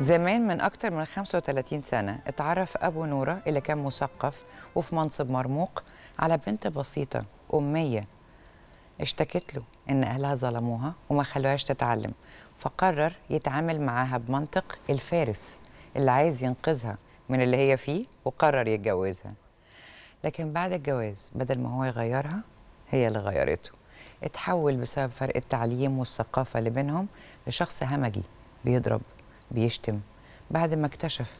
زمان من أكتر من 35 سنة اتعرف أبو نورة اللي كان مثقف وفي منصب مرموق على بنت بسيطة أمية اشتكت له إن أهلها ظلموها وما خلوهاش تتعلم فقرر يتعامل معاها بمنطق الفارس اللي عايز ينقذها من اللي هي فيه وقرر يتجوزها لكن بعد الجواز بدل ما هو يغيرها هي اللي غيرته اتحول بسبب فرق التعليم والثقافة اللي بينهم لشخص همجي بيضرب بيشتم بعد ما اكتشف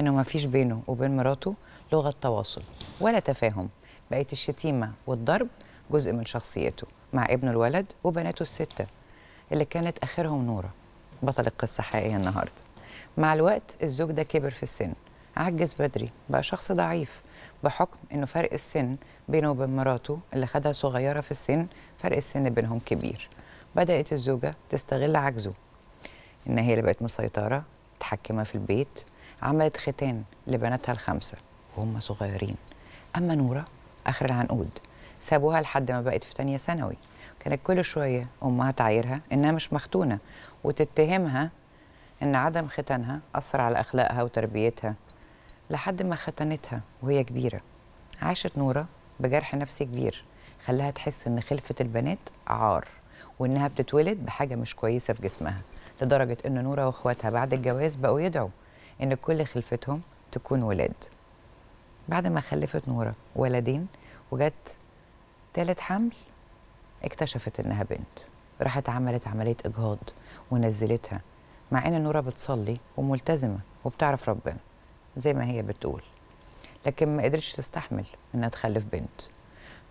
انه ما فيش بينه وبين مراته لغه تواصل ولا تفاهم بقت الشتيمه والضرب جزء من شخصيته مع ابنه الولد وبناته السته اللي كانت اخرهم نوره بطل القصه حقيقيه النهارده مع الوقت الزوج ده كبر في السن عجز بدري بقى شخص ضعيف بحكم انه فرق السن بينه وبين مراته اللي خدها صغيره في السن فرق السن بينهم كبير بدات الزوجه تستغل عجزه ان هي اللي بقت مسيطره متحكمه في البيت عملت ختان لبناتها الخمسه وهم صغيرين اما نوره اخر العنقود سابوها لحد ما بقت في تانية ثانوي كانت كل شويه امها تعايرها انها مش مختونه وتتهمها ان عدم ختانها اثر على اخلاقها وتربيتها لحد ما ختنتها وهي كبيره عاشت نوره بجرح نفسي كبير خلاها تحس ان خلفه البنات عار وانها بتتولد بحاجه مش كويسه في جسمها لدرجة أن نورة وإخواتها بعد الجواز بقوا يدعوا أن كل خلفتهم تكون ولاد بعد ما خلفت نورة ولدين وجت تالت حمل اكتشفت أنها بنت راحت عملت عملية إجهاض ونزلتها مع أن نورة بتصلي وملتزمة وبتعرف ربنا زي ما هي بتقول لكن ما قدرتش تستحمل انها تخلف بنت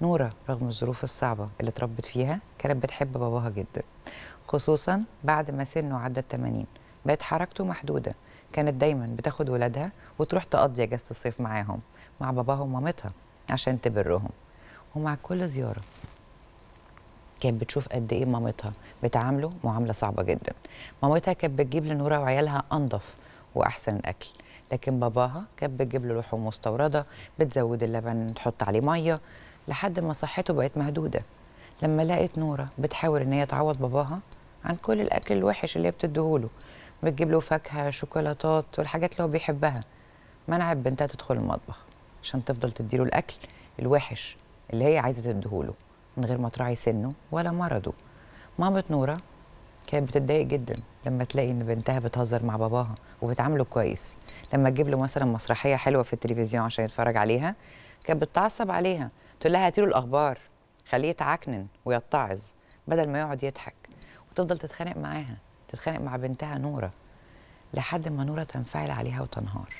نورة رغم الظروف الصعبة اللي اتربت فيها كانت بتحب باباها جدا خصوصا بعد ما سنه عدى 80 بقت حركته محدوده كانت دايما بتاخد ولادها وتروح تقضي اجازه الصيف معاهم مع باباها ومامتها عشان تبرهم ومع كل زياره كانت بتشوف قد ايه مامتها بتعامله معامله صعبه جدا مامتها كانت بتجيب لنوره وعيالها انضف واحسن اكل لكن باباها كانت بتجيب له لحوم مستورده بتزود اللبن تحط عليه ميه لحد ما صحته بقت مهدوده لما لقت نوره بتحاول ان هي تعوض باباها عن كل الاكل الوحش اللي هي بتديهوله بتجيب له فاكهه شوكولاتات والحاجات اللي هو بيحبها منع بنتها تدخل المطبخ عشان تفضل تديله الاكل الوحش اللي هي عايزه تديهوله من غير ما تراعي سنه ولا مرضه مامة نوره كانت بتتضايق جدا لما تلاقي ان بنتها بتهزر مع باباها وبتعامله كويس لما تجيب له مثلا مسرحيه حلوه في التلفزيون عشان يتفرج عليها كانت بتتعصب عليها تقول لها هاتيله الاخبار خليه يتعكنن ويتعظ بدل ما يقعد يضحك تفضل تتخانق معاها تتخانق مع بنتها نوره لحد ما نوره تنفعل عليها وتنهار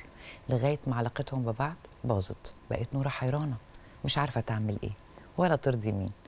لغايه ما علاقتهم ببعض باظت بقت نوره حيرانه مش عارفه تعمل ايه ولا ترضي مين